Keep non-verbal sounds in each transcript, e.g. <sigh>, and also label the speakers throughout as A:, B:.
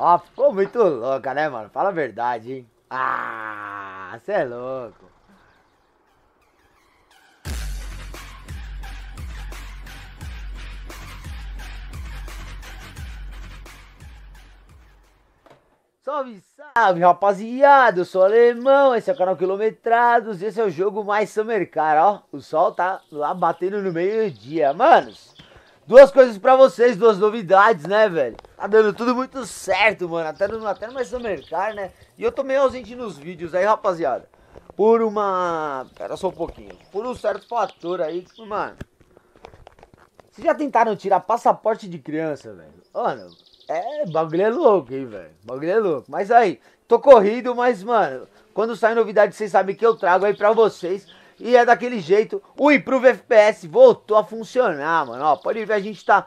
A: Ó, ficou muito louca, né, mano? Fala a verdade, hein? Ah, você é louco. Salve, salve, rapaziada! Eu sou alemão, esse é o canal Quilometrados, esse é o jogo mais Summer Car, ó. O sol tá lá batendo no meio-dia. Manos, duas coisas para vocês, duas novidades, né, velho? Tá dando tudo muito certo, mano. Até no, até no mercado, né? E eu tô meio ausente nos vídeos aí, rapaziada. Por uma. Pera só um pouquinho. Por um certo fator aí mano. Vocês já tentaram tirar passaporte de criança, velho? Mano, é. Bagulho é louco, hein, velho? Bagulho é louco. Mas aí, tô corrido, mas, mano. Quando sai novidade, vocês sabem que eu trago aí pra vocês. E é daquele jeito. O Improve FPS voltou a funcionar, mano. Ó, pode ver, a gente tá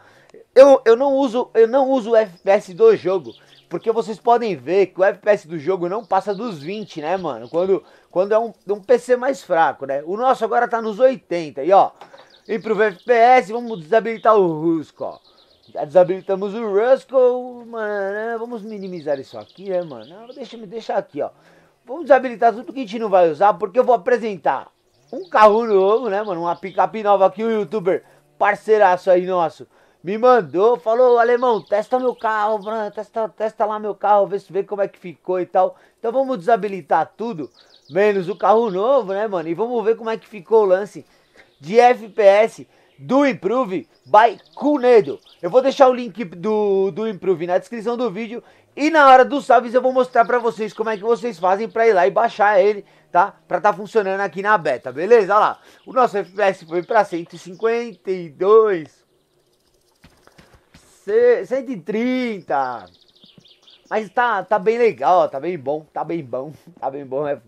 A: eu, eu, não uso, eu não uso o FPS do jogo, porque vocês podem ver que o FPS do jogo não passa dos 20, né, mano? Quando, quando é um, um PC mais fraco, né? O nosso agora tá nos 80, e ó, e pro FPS, vamos desabilitar o Rusko, ó. Já desabilitamos o Rusko, mano, vamos minimizar isso aqui, né, mano? Deixa me deixar aqui, ó. Vamos desabilitar tudo que a gente não vai usar, porque eu vou apresentar um carro novo, né, mano? Uma picape nova aqui, um youtuber parceiraço aí nosso me mandou, falou, alemão, testa meu carro, mano, testa, testa lá meu carro, vê se vê como é que ficou e tal. Então vamos desabilitar tudo, menos o carro novo, né, mano? E vamos ver como é que ficou o lance de FPS do Improve by Cunedo. Eu vou deixar o link do, do Improve na descrição do vídeo e na hora dos salves eu vou mostrar pra vocês como é que vocês fazem pra ir lá e baixar ele, tá? Pra tá funcionando aqui na beta, beleza? Olha lá, o nosso FPS foi pra 152... 130. Mas tá, tá bem legal, tá bem bom, tá bem bom, <laughs> tá bem bom. É...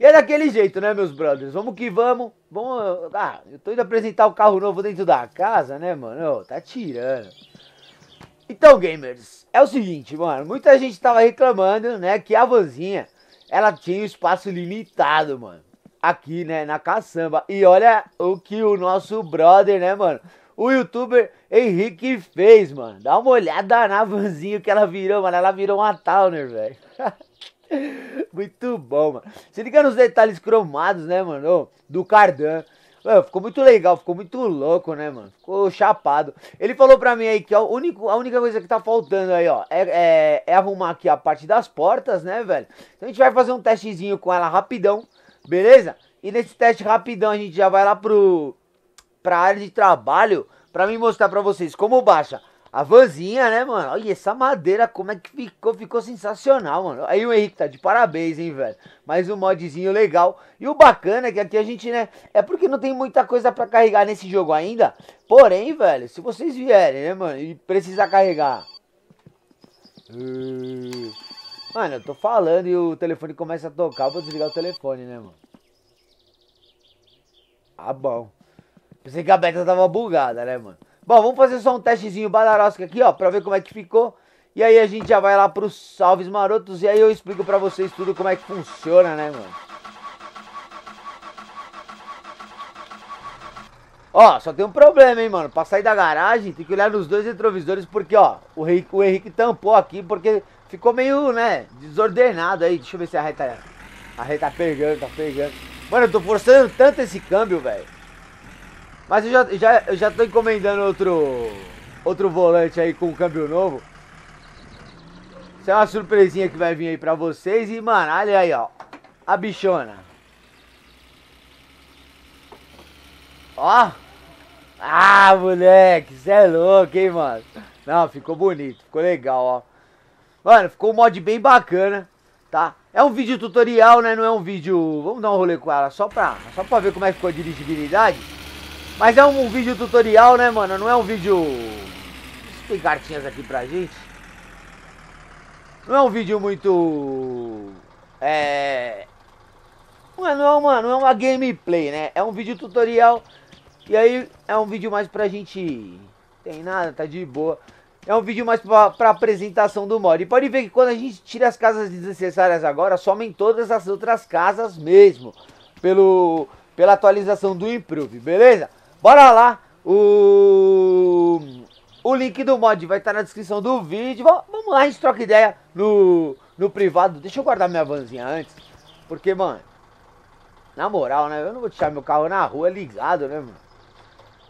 A: E é daquele jeito, né, meus brothers? Vamos que vamos. vamos... Ah, eu tô indo apresentar o carro novo dentro da casa, né, mano? Oh, tá tirando. Então, gamers, é o seguinte, mano. Muita gente tava reclamando, né, que a vanzinha, ela tinha um espaço limitado, mano. Aqui, né, na caçamba. E olha o que o nosso brother, né, mano? o youtuber Henrique fez, mano. Dá uma olhada na vanzinha que ela virou, mano. Ela virou uma Towner, velho. <laughs> muito bom, mano. Se liga nos detalhes cromados, né, mano? Do Cardan. Mano, ficou muito legal, ficou muito louco, né, mano? Ficou chapado. Ele falou pra mim aí que a, único, a única coisa que tá faltando aí, ó, é, é, é arrumar aqui a parte das portas, né, velho? Então a gente vai fazer um testezinho com ela rapidão, beleza? E nesse teste rapidão a gente já vai lá pro pra área de trabalho pra me mostrar pra vocês como baixa a vanzinha, né, mano? Olha essa madeira, como é que ficou? Ficou sensacional, mano. Aí o Henrique tá de parabéns, hein, velho? Mais um modzinho legal. E o bacana é que aqui a gente, né? É porque não tem muita coisa para carregar nesse jogo ainda. Porém, velho, se vocês vierem, né, mano? E precisar carregar. Hum. Mano, eu tô falando e o telefone começa a tocar. Eu vou desligar o telefone, né, mano? Ah, bom. Pensei que a beta tava bugada, né, mano? Bom, vamos fazer só um testezinho badarosca aqui, ó, pra ver como é que ficou. E aí a gente já vai lá pros salves marotos e aí eu explico pra vocês tudo como é que funciona, né, mano? Ó, só tem um problema, hein, mano. Pra sair da garagem, tem que olhar nos dois retrovisores, porque, ó, o Henrique, o Henrique tampou aqui, porque ficou meio, né, desordenado aí. Deixa eu ver se a reta, a reta tá pegando, tá pegando. Mano, eu tô forçando tanto esse câmbio, velho. Mas eu já, já, eu já tô encomendando outro, outro volante aí com câmbio novo. Isso é uma surpresinha que vai vir aí pra vocês. E, mano, olha aí, ó. A bichona. Ó. Ah, moleque. Cê é louco, hein, mano. Não, ficou bonito. Ficou legal, ó. Mano, ficou um mod bem bacana, tá? É um vídeo tutorial, né? Não é um vídeo... Vamos dar um rolê com ela só pra, só pra ver como é que ficou a dirigibilidade. Mas é um, um vídeo tutorial, né, mano? Não é um vídeo... tem cartinhas aqui pra gente. Não é um vídeo muito... É... Não é, não, não é uma gameplay, né? É um vídeo tutorial. E aí é um vídeo mais pra gente... Tem nada, tá de boa. É um vídeo mais pra, pra apresentação do mod. E pode ver que quando a gente tira as casas desnecessárias agora, somem todas as outras casas mesmo. Pelo pela atualização do Improve, beleza? Bora lá. O, o link do mod vai estar na descrição do vídeo. Vamos lá, a gente troca ideia no, no privado. Deixa eu guardar minha vanzinha antes. Porque, mano, na moral, né? Eu não vou deixar meu carro na rua ligado, né, mano?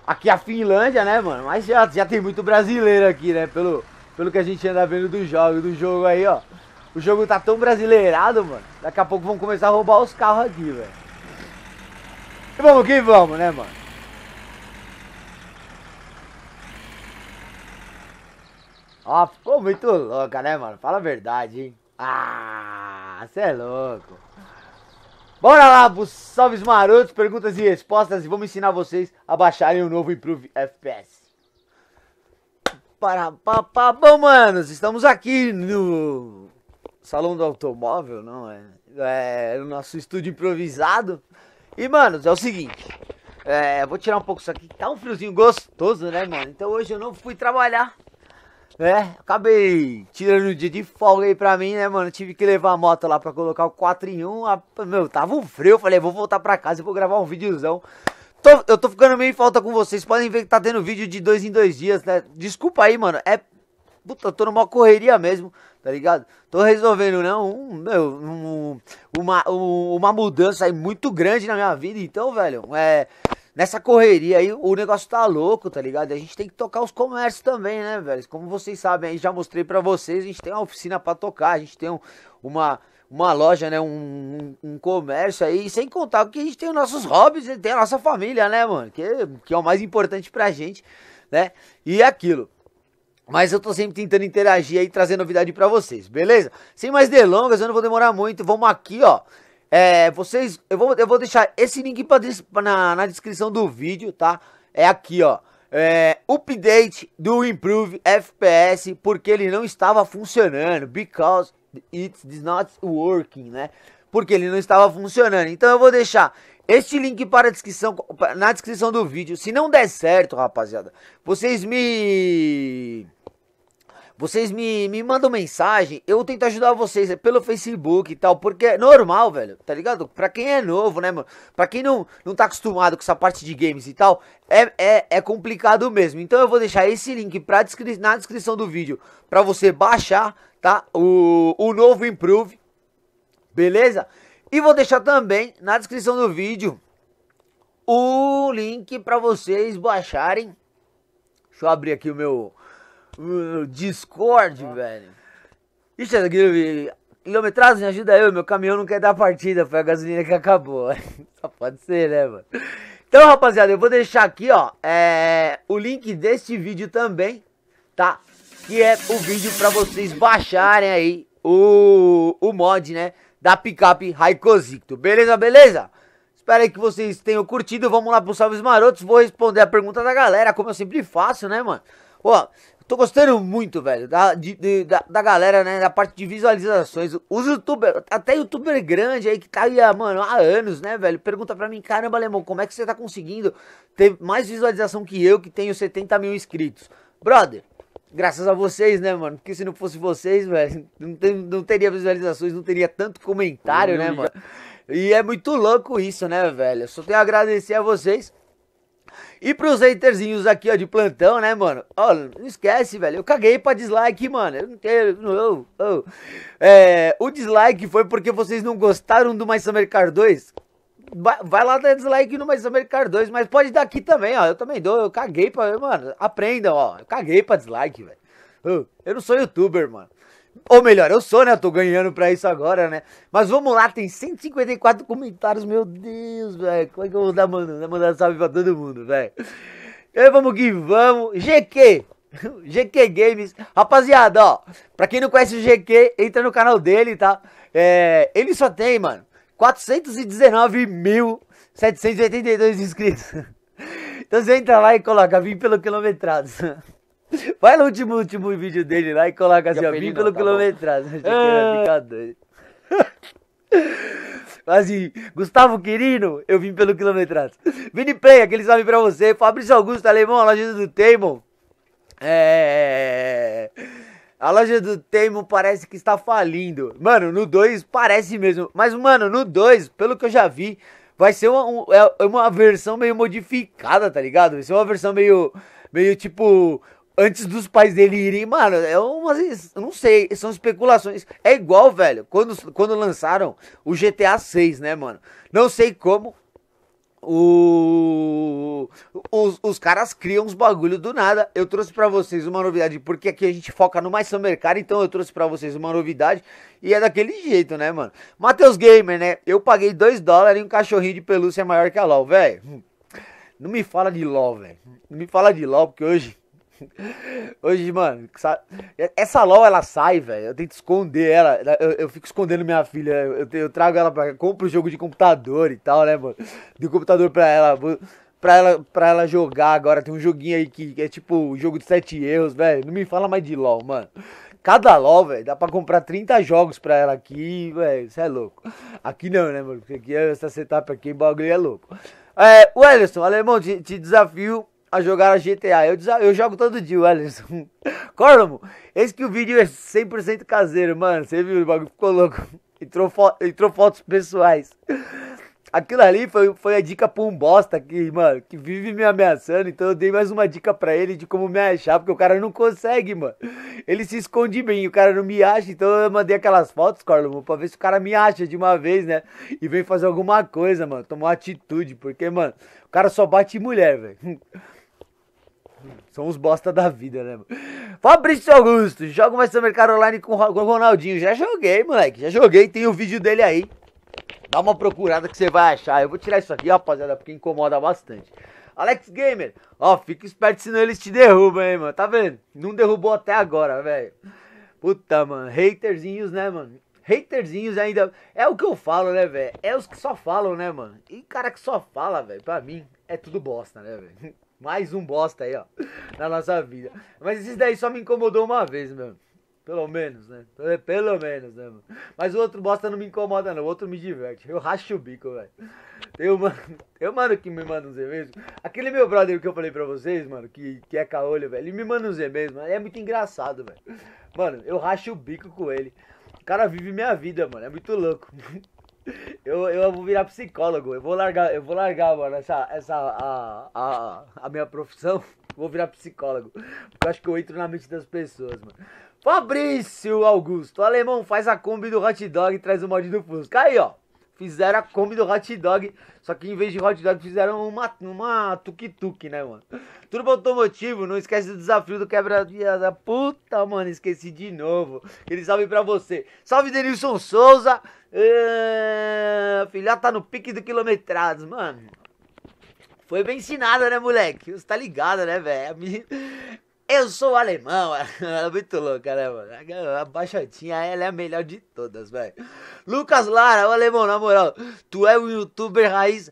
A: Aqui é a Finlândia, né, mano? Mas já, já tem muito brasileiro aqui, né? Pelo, pelo que a gente anda vendo do jogo, do jogo aí, ó. O jogo tá tão brasileirado, mano. Daqui a pouco vão começar a roubar os carros aqui, velho. E vamos que vamos, né, mano? Ó, ficou muito louca, né, mano? Fala a verdade, hein? Ah, você é louco. Bora lá pros salves marotos, perguntas e respostas e vamos ensinar vocês a baixarem o novo Improve FPS. Para, pa, pa. Bom, manos, estamos aqui no Salão do Automóvel, não é? É, no nosso estúdio improvisado. E, manos, é o seguinte. É, vou tirar um pouco isso aqui. Tá um friozinho gostoso, né, mano? Então hoje eu não fui trabalhar né? Acabei tirando o dia de folga aí pra mim, né, mano? Tive que levar a moto lá pra colocar o 4 em 1. A... Ah, meu, tava um frio. Falei, vou voltar pra casa e vou gravar um videozão. Tô, eu tô ficando meio em falta com vocês. Podem ver que tá tendo vídeo de dois em dois dias, né? Desculpa aí, mano. É. Puta, eu tô numa correria mesmo, tá ligado? Tô resolvendo, né? Um, meu, um, uma, um, uma mudança aí muito grande na minha vida. Então, velho, é nessa correria aí, o negócio tá louco, tá ligado? A gente tem que tocar os comércios também, né, velho? Como vocês sabem aí, já mostrei para vocês, a gente tem uma oficina para tocar, a gente tem um, uma uma loja, né? Um, um, um, comércio aí, sem contar que a gente tem os nossos hobbies e tem a nossa família, né, mano? Que, que é o mais importante pra gente, né? E aquilo. Mas eu tô sempre tentando interagir aí, trazer novidade para vocês, beleza? Sem mais delongas, eu não vou demorar muito. Vamos aqui, ó, é, vocês, eu vou, eu vou deixar esse link pra, na, na descrição do vídeo, tá? É aqui, ó. É, update do Improve FPS, porque ele não estava funcionando. Because it is not working, né? Porque ele não estava funcionando. Então eu vou deixar este link para descrição, na descrição do vídeo. Se não der certo, rapaziada, vocês me vocês me, me mandam mensagem, eu tento ajudar vocês é pelo Facebook e tal, porque é normal, velho, tá ligado? Pra quem é novo, né, mano? Pra quem não, não tá acostumado com essa parte de games e tal, é, é, é complicado mesmo. Então eu vou deixar esse link pra descri na descrição do vídeo pra você baixar, tá? O, o novo Improve, beleza? E vou deixar também na descrição do vídeo o link pra vocês baixarem. Deixa eu abrir aqui o meu no Discord, velho. Ixi, aqui, quilometragem, ajuda eu, meu caminhão não quer dar partida, foi a gasolina que acabou. <laughs> Só pode ser, né, mano? Então, rapaziada, eu vou deixar aqui, ó, é, o link deste vídeo também, tá? Que é o vídeo pra vocês baixarem aí o, o mod, né, da picape Raikosicto. Beleza, beleza? Espero aí que vocês tenham curtido. Vamos lá pro Salves Marotos. Vou responder a pergunta da galera, como eu sempre faço, né, mano? Ó, Tô gostando muito, velho, da, de, de, da, da, galera, né, da parte de visualizações. Os youtubers, até youtuber grande aí que tá aí, mano, há anos, né, velho, pergunta pra mim, caramba, Alemão, como é que você tá conseguindo ter mais visualização que eu, que tenho 70 mil inscritos? Brother, graças a vocês, né, mano, porque se não fosse vocês, velho, não, tem, não teria visualizações, não teria tanto comentário, né, mano. E é muito louco isso, né, velho. Só tenho a agradecer a vocês. E pros haterzinhos aqui, ó, de plantão, né, mano? Ó, não esquece, velho. Eu caguei pra dislike, mano. Eu não tenho. Não, não. É, o dislike foi porque vocês não gostaram do Mais Summer Car 2. Vai lá dar dislike no Mais Summer Car 2, mas pode dar aqui também, ó. Eu também dou. Eu caguei pra. Mano, aprendam, ó. Eu caguei pra dislike, velho. Eu não sou youtuber, mano. Ou melhor, eu sou, né? Eu tô ganhando pra isso agora, né? Mas vamos lá, tem 154 comentários. Meu Deus, velho. Como é que eu vou dar, mano? Vou né? mandar salve pra todo mundo, velho. E vamos que vamos. GQ. GQ <laughs> Games. Rapaziada, ó. Pra quem não conhece o GQ, entra no canal dele, tá? É, ele só tem, mano, 419.782 inscritos. <laughs> Então você entra lá e coloca, vim pelo quilometrado. <laughs> <laughs> Vai no último, último vídeo dele lá e coloca assim, ó, vínculo tá quilometragem. <laughs> Ah. <laughs> assim, Gustavo Quirino, eu vim pelo quilometragem. Vini Play, aquele salve pra você. Fabrício Augusto, alemão, a loja do Teimo? É, é, é, é... A loja do Teimo parece que está falindo. Mano, no 2 parece mesmo. Mas, mano, no 2, pelo que eu já vi, vai ser uma, um, é uma versão meio modificada, tá ligado? Vai ser uma versão meio. Meio tipo antes dos pais dele irem, mano, é umas, eu não sei, são especulações. É igual, velho, quando, quando lançaram o GTA 6, né, mano? Não sei como o os, os caras criam os bagulho do nada. Eu trouxe para vocês uma novidade, porque aqui a gente foca no mais São Mercado, então eu trouxe para vocês uma novidade e é daquele jeito, né, mano? Matheus Gamer, né? Eu paguei 2 dólares e um cachorrinho de pelúcia maior que a LOL, velho. Hum, não me fala de LOL, velho. Não me fala de LOL, porque hoje Hoje, mano, essa LOL ela sai, velho. Eu tento esconder ela. Eu, eu fico escondendo minha filha. Eu, eu trago ela pra. Compro o jogo de computador e tal, né, mano? De computador pra ela. Pra ela, pra ela jogar agora. Tem um joguinho aí que é tipo um jogo de sete erros, velho. Não me fala mais de LOL, mano. Cada LOL, velho, dá pra comprar 30 jogos pra ela aqui, velho. Isso é louco. Aqui não, né, mano? Porque aqui é essa setup aqui, o bagulho é louco. É, Wellington, alemão, te, te desafio a jogar GTA. Eu, eu jogo todo dia, o Alisson. <laughs> Cormo, esse que o vídeo é 100% caseiro, mano. Você viu, o bagulho ficou louco. <laughs> Entrou, fo entrou fotos pessoais. Aquilo ali foi, foi a dica pra um bosta que, mano, que vive me ameaçando. Então eu dei mais uma dica pra ele de como me achar, porque o cara não consegue, mano. Ele se esconde bem, o cara não me acha. Então eu mandei aquelas fotos, Carlos, pra ver se o cara me acha de uma vez, né? E vem fazer alguma coisa, mano. Tomar atitude, porque, mano, o cara só bate mulher, velho. <laughs> São os bosta da vida, né, mano? Fabrício Augusto, joga mais Mercado online com o Ronaldinho. Já joguei, moleque. Já joguei, tem o vídeo dele aí. Dá uma procurada que você vai achar. Eu vou tirar isso aqui, rapaziada, porque incomoda bastante. Alex Gamer, ó, fica esperto senão eles te derrubam, hein, mano. Tá vendo? Não derrubou até agora, velho. Puta, mano. Haterzinhos, né, mano? Haterzinhos ainda. É o que eu falo, né, velho? É os que só falam, né, mano? E cara que só fala, velho, pra mim, é tudo bosta, né, velho? <laughs> Mais um bosta aí, ó. Na nossa vida. Mas esses daí só me incomodou uma vez, meu. Pelo menos, né? Pelo menos, né, mano? Mas o outro bosta não me incomoda, não. O outro me diverte. Eu racho o bico, velho. Eu, mano, <laughs> eu, mano, que me manda uns e-mails. Aquele meu brother que eu falei pra vocês, mano, que, que é caolho, velho. Ele me manda uns e-mails, mano. É muito engraçado, velho. Mano, eu racho o bico com ele. O cara vive minha vida, mano. É muito louco. <laughs> Eu, eu vou virar psicólogo. Eu vou largar, eu vou largar, mano, essa, essa a, a, a minha profissão. <laughs> Vou virar psicólogo. Porque eu acho que eu entro na mente das pessoas, mano. Fabrício Augusto, alemão, faz a Kombi do hot dog e traz o mod do Fusca. Aí, ó. Fizeram a Kombi do hot dog, só que em vez de hot dog fizeram uma, uma tuk-tuk, né, mano? Turbo Automotivo, não esquece do desafio do quebra-dia da puta, mano, esqueci de novo. Ele salve pra você. Salve, Denilson Souza. É... tá no pique do quilometrados, mano. Foi bem ensinada, né, moleque? Você tá ligado, né, velho? Eu sou alemão. <laughs> É muito louco né, mano? A baixotinha, ela é a melhor de todas, velho. Lucas Lara, o alemão, na moral. Tu é um youtuber raiz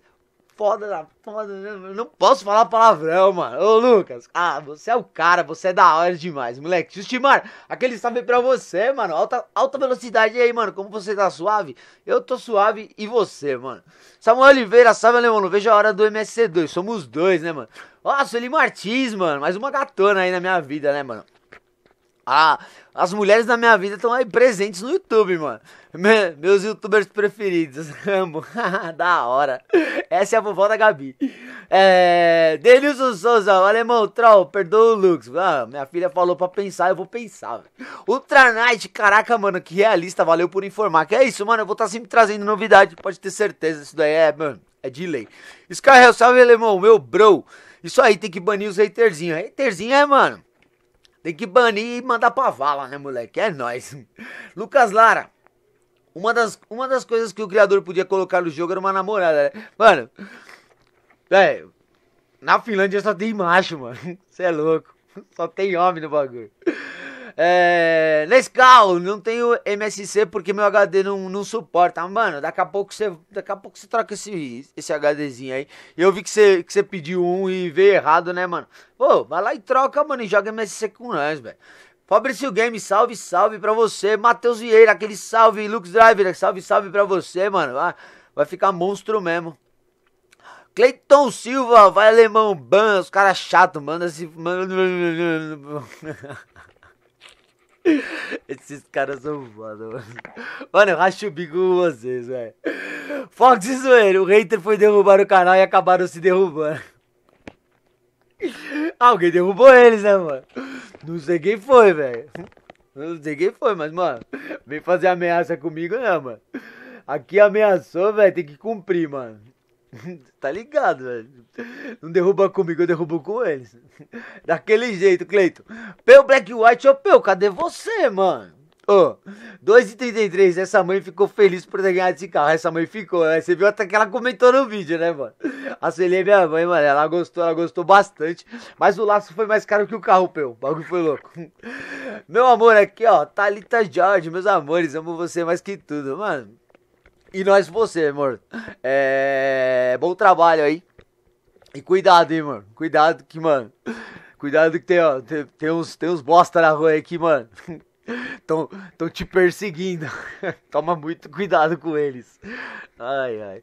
A: foda da foda. Né, Eu não posso falar palavrão, mano. Ô, Lucas. Ah, você é o cara, você é da hora demais, moleque. Justimar, aquele salve pra você, mano. Alta, alta velocidade aí, mano. Como você tá suave? Eu tô suave e você, mano. Samuel Oliveira, salve, Alemão. Vejo a hora do MSC2. Somos dois, né, mano? Nossa, ele Martins, mano. Mais uma gatona aí na minha vida, né, mano? Ah, as mulheres da minha vida estão aí presentes no YouTube, mano. Me, meus youtubers preferidos. <laughs> Amo. <laughs> da hora. Essa é a vovó da Gabi. É, Denilson Souza, o alemão troll, perdoa o Lux. Ah, minha filha falou pra pensar, eu vou pensar. Véio. Ultra Night, caraca, mano, que realista. Valeu por informar. Que é isso, mano. Eu vou estar tá sempre trazendo novidade, pode ter certeza. Isso daí é, mano, é de delay. o salve, alemão, meu bro. Isso aí, tem que banir os haterzinhos. Haterzinho é, mano tem que banir e mandar pra vala, né, moleque? É nóis. <laughs> Lucas Lara. Uma das, uma das coisas que o criador podia colocar no jogo era uma namorada, né? Mano, velho, na Finlândia só tem macho, mano. Você <laughs> é louco. Só tem homem no bagulho. É, Nescau, não tenho MSC porque meu HD não, não suporta. Mano, daqui a pouco você, daqui a pouco você troca esse, esse HDzinho aí. Eu vi que você, que você pediu um e veio errado, né, mano? Pô, vai lá e troca, mano, e joga MSC com nós, velho. Fabrício Game, salve, salve pra você. Matheus Vieira, aquele salve. Lux Driver, salve, salve pra você, mano. Vai, vai ficar monstro mesmo. Cleiton Silva, vai alemão, ban. Os caras chato, manda se. <laughs> Esses caras são foda, mano. Mano, eu racho o bico com vocês, velho. Fox e zoeiro, o hater foi derrubar o canal e acabaram se derrubando. Ah, alguém derrubou eles, né, mano? Não sei quem foi, velho. Não sei quem foi, mas, mano, vem fazer ameaça comigo, não, né, mano. Aqui ameaçou, velho, tem que cumprir, mano. <laughs> tá ligado, velho. Não derruba comigo, eu derrubo com eles. <laughs> Daquele jeito, Cleiton. Peu Black White, ô Peu, cadê você, mano? Ô, oh, 2,33, essa mãe ficou feliz por ter ganhado esse carro. Essa mãe ficou, né? Você viu até que ela comentou no vídeo, né, mano? Acelhei <laughs> minha mãe, mano. Ela gostou, ela gostou bastante. Mas o laço foi mais caro que o carro, Peu. O bagulho foi louco. Meu amor, aqui, ó. Thalita George, meus amores, amo você mais que tudo, mano. E nós você, amor. É. Bom trabalho aí. E cuidado, hein, mano. Cuidado que, mano. Cuidado que tem, ó. Tem, tem uns, tem uns bosta na rua aí que, mano. <laughs> Tão, tão te perseguindo. <laughs> Toma muito cuidado com eles. Ai, ai.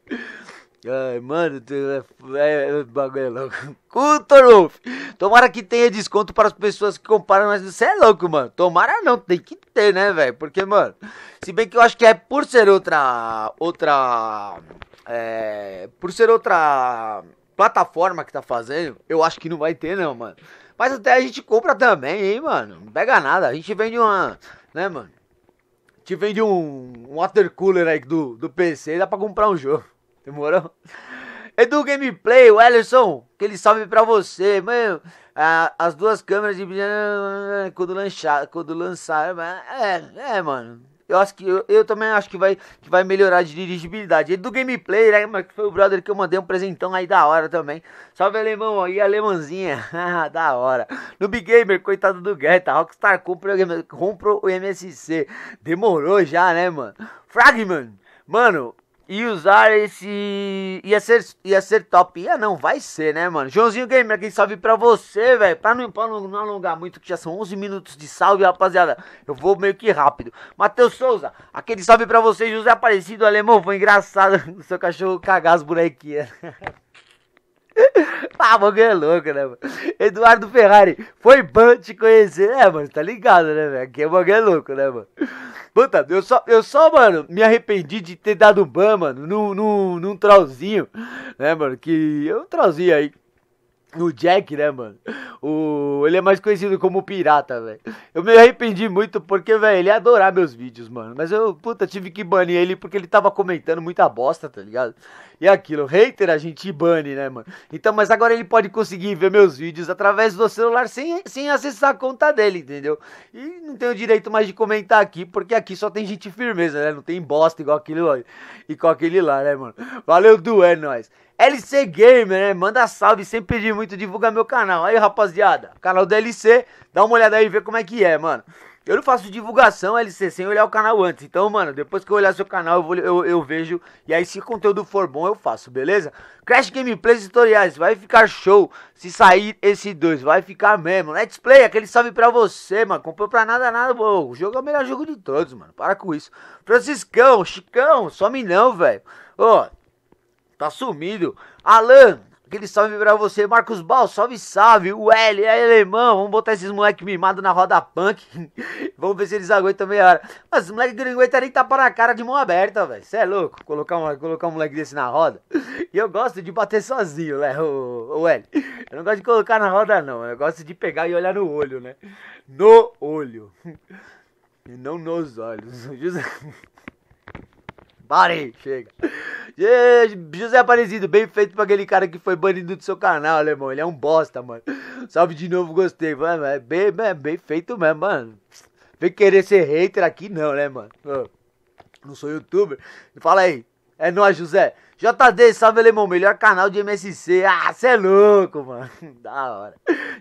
A: Ai, mano, é, é, é bagulho é louco. <laughs> Puta, Rolf. Tomara que tenha desconto para as pessoas que comparam, mas você é louco, mano. Tomara não, tem que ter, né, velho? Porque, mano, se bem que eu acho que é por ser outra. Outra. É, por ser outra plataforma que tá fazendo, eu acho que não vai ter, não, mano. Mas até a gente compra também, hein, mano. Não pega nada. A gente vende uma. Né, mano? A gente vende um, um water cooler aí do, do PC e dá pra comprar um jogo. Demorou? Edu Gameplay, o Ellison, aquele salve pra você, mano. Ah, as duas câmeras de. Quando lançar. Quando lançar. É, é, mano. Eu acho que eu, eu, também acho que vai, que vai melhorar de dirigibilidade. E do gameplay, né? Mas foi o brother que eu mandei um presentão aí da hora também. Salve alemão aí, alemãzinha. <laughs> da hora. No Big Gamer, coitado do Guetta. Rockstar compra compra o MSC. Demorou já, né, mano? Fragman. Mano, e usar esse. Ia ser, ia ser top. Ia não, vai ser, né, mano? Joãozinho Gamer, aqui salve pra você, velho. Pra, não, pra não, não, alongar muito, que já são 11 minutos de salve, rapaziada. Eu vou meio que rápido. Matheus Souza, aquele salve pra você, José Aparecido Alemão. Foi engraçado. <laughs> Seu cachorro cagar as bonequinhas. <laughs> ah, <laughs> mano, é louco, né, mano? Eduardo Ferrari, foi bom te conhecer. É, mano, tá ligado, né, velho? Aqui é bagulho é louco, né, mano? Puta, eu só, eu só, mano, me arrependi de ter dado ban, mano, num, num, num trollzinho, né, mano? Que é um trollzinho aí o Jack, né, mano? O... Ele é mais conhecido como Pirata, velho. Eu me arrependi muito porque, velho, ele ia adorar meus vídeos, mano. Mas eu, puta, tive que banir ele porque ele tava comentando muita bosta, tá ligado? E aquilo, hater a gente bane, né, mano? Então, mas agora ele pode conseguir ver meus vídeos através do celular sem, sem acessar a conta dele, entendeu? E não tenho direito mais de comentar aqui porque aqui só tem gente firmeza, né? Não tem bosta igual aquele lá, igual aquele lá né, mano? Valeu, Du, é nóis. LC Gamer, né? Manda salve, sem pedir muito, divulga meu canal. Aí, rapaziada, canal do LC, dá uma olhada aí e vê como é que é, mano. Eu não faço divulgação, LC, sem olhar o canal antes. Então, mano, depois que eu olhar seu canal, eu, vou, eu, eu vejo. E aí, se o conteúdo for bom, eu faço, beleza? Crash Gameplays Tutoriais, vai ficar show se sair esse 2. Vai ficar mesmo. Let's Play, aquele salve pra você, mano. Comprou pra nada, nada. Bom, o jogo é o melhor jogo de todos, mano. Para com isso. Franciscão, Chicão, some não, velho. Ó. oh, tá sumido. Alan, aquele salve pra você. Marcos Bal, salve, salve. O L, é alemão. Vamos botar esses moleque mimado na roda punk. <laughs> Vamos ver se eles aguentam meia hora. Mas os moleque não aguentam nem tapar tá na cara de mão aberta, velho. Cê é louco? Colocar um, colocar um moleque desse na roda. <laughs> E eu gosto de bater sozinho, né, o, o L. Eu não gosto de colocar na roda, não. Eu gosto de pegar e olhar no olho, né? No olho. <laughs> E não nos olhos. Parem, chega. José Aparecido, bem feito pra aquele cara que foi banido do seu canal, alemão. Ele é um bosta, mano. Salve de novo, gostei. Mano, é bem, é bem feito mesmo, mano. Vem querer ser hater aqui, não, né, mano? Não sou youtuber. Fala aí. É nóis, José. JD, salve Alemão, melhor canal de MSC. Ah, cê é louco, mano. <laughs> da hora.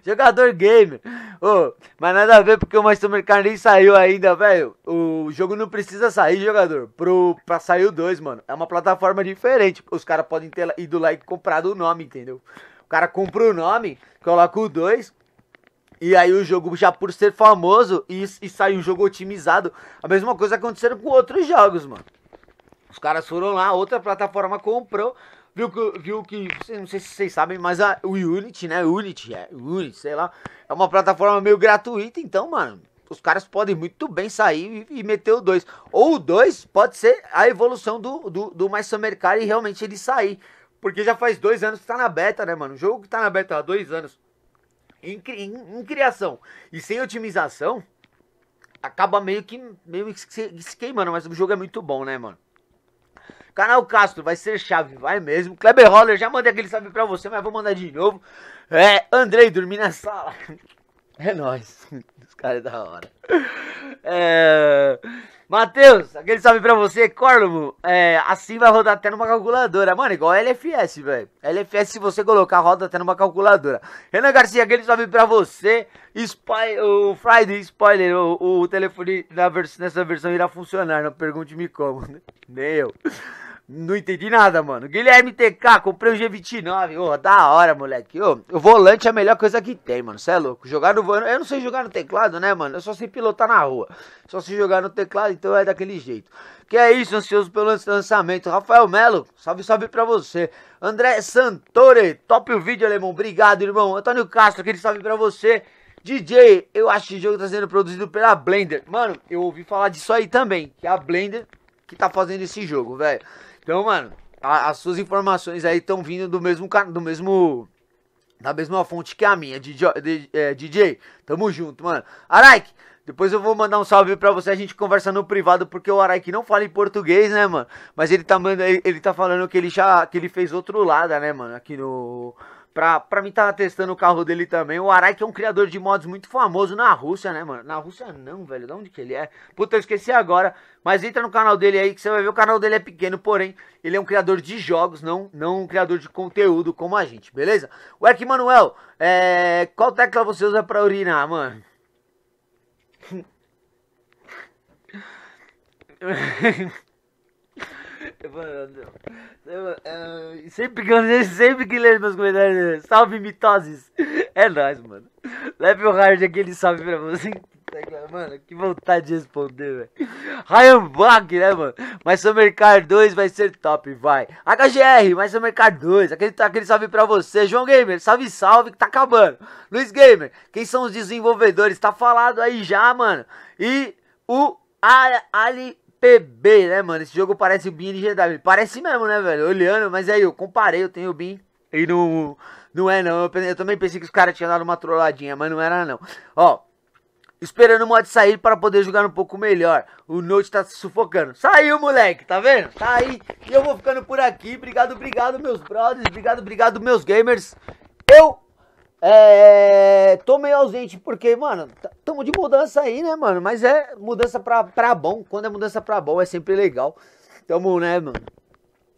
A: Jogador gamer. Ô, oh, mas nada a ver porque o Master Mercado nem saiu ainda, velho. O jogo não precisa sair, jogador. Pro, pra sair o 2, mano. É uma plataforma diferente. Os caras podem ter ido lá e comprado o nome, entendeu? O cara compra o nome, coloca o 2, e aí o jogo, já por ser famoso, e, e saiu um jogo otimizado. A mesma coisa acontecendo com outros jogos, mano. Os caras foram lá, outra plataforma comprou, viu que, viu que não sei se vocês sabem, mas a, o Unity, né? Unity, é, Unity, sei lá, é uma plataforma meio gratuita, então, mano, os caras podem muito bem sair e, e meter o 2. Ou o 2 pode ser a evolução do, do, do mais Summer Car e realmente ele sair. Porque já faz dois anos que tá na beta, né, mano? O jogo que tá na beta há dois anos em, em, em criação e sem otimização, acaba meio que meio que se queimando, mas o jogo é muito bom, né, mano? Canal Castro vai ser chave, vai mesmo. Kleber Roller, já mandei aquele salve pra você, mas vou mandar de novo. É, Andrei, dormi na sala. <laughs> É nóis. Os caras é da hora. É... Matheus, aquele salve pra você. Corvo, é, assim vai rodar até numa calculadora. Mano, igual LFS, velho. LFS, se você colocar, roda até numa calculadora. Renan Garcia, aquele salve pra você. Spy, o Friday, spoiler, o, o telefone vers nessa versão irá funcionar. Não pergunte-me como, né? Nem eu. Não entendi nada, mano. Guilherme TK, comprei um G29. Ô, oh, da hora, moleque. Ô, oh, o volante é a melhor coisa que tem, mano. Cê é louco. Jogar no volante. Eu não sei jogar no teclado, né, mano? Eu só sei pilotar na rua. Só sei jogar no teclado, então é daquele jeito. Que é isso, ansioso pelo lançamento. Rafael Melo, salve, salve pra você. André Santore, top o vídeo, alemão. Obrigado, irmão. Antônio Castro, aquele salve pra você. DJ, eu acho que o jogo tá sendo produzido pela Blender. Mano, eu ouvi falar disso aí também. Que é a Blender que tá fazendo esse jogo, velho. Então, mano, a, as suas informações aí estão vindo do mesmo do mesmo da mesma fonte que a minha, DJ, é, DJ tamo junto, mano. Araik, depois eu vou mandar um salve pra você, a gente conversa no privado, porque o Araik não fala em português, né, mano? Mas ele tá, ele, ele tá falando que ele já que ele fez outro lado, né, mano, aqui no Pra, pra mim, tava testando o carro dele também. O Arai, que é um criador de mods muito famoso na Rússia, né, mano? Na Rússia não, velho. De onde que ele é? Puta, eu esqueci agora. Mas entra no canal dele aí que você vai ver. O canal dele é pequeno, porém, ele é um criador de jogos, não, não um criador de conteúdo como a gente, beleza? O Eric Manuel, é... qual tecla você usa pra urinar, mano? <laughs> sempre que sempre que leio meus comentários, salve mitoses. É nóis, mano. Leve o hard aquele salve pra você. Mano, que vontade de responder, velho. Ryan Black, né, mano? Mas Summer Car 2 vai ser top, vai. HGR, mais Summer Car 2. Aquele, aquele salve pra você. João Gamer, salve, salve, que tá acabando. Luiz Gamer, quem são os desenvolvedores? Tá falado aí já, mano. E o Ali PB, né, mano? Esse jogo parece o BIM LGW. Parece mesmo, né, velho? Olhando, mas aí eu comparei, eu tenho o BIM e não, não é não. Eu, eu também pensei que os caras tinham dado uma trolladinha, mas não era não. Ó, esperando o mod sair para poder jogar um pouco melhor. O Note tá se sufocando. Saiu, moleque, tá vendo? Tá aí. E eu vou ficando por aqui. Obrigado, obrigado, meus brothers. Obrigado, obrigado, meus gamers. Eu é, tô meio ausente porque, mano, tamo de mudança aí, né, mano? Mas é mudança pra, pra bom. Quando é mudança pra bom, é sempre legal. Tamo, né, mano?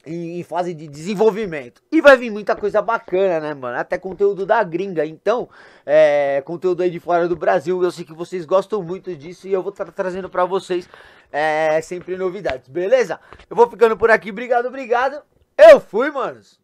A: Em, em fase de desenvolvimento. E vai vir muita coisa bacana, né, mano? Até conteúdo da gringa. Então, é, conteúdo aí de fora do Brasil. Eu sei que vocês gostam muito disso e eu vou estar trazendo pra vocês é, sempre novidades, beleza? Eu vou ficando por aqui. Obrigado, obrigado. Eu fui, manos.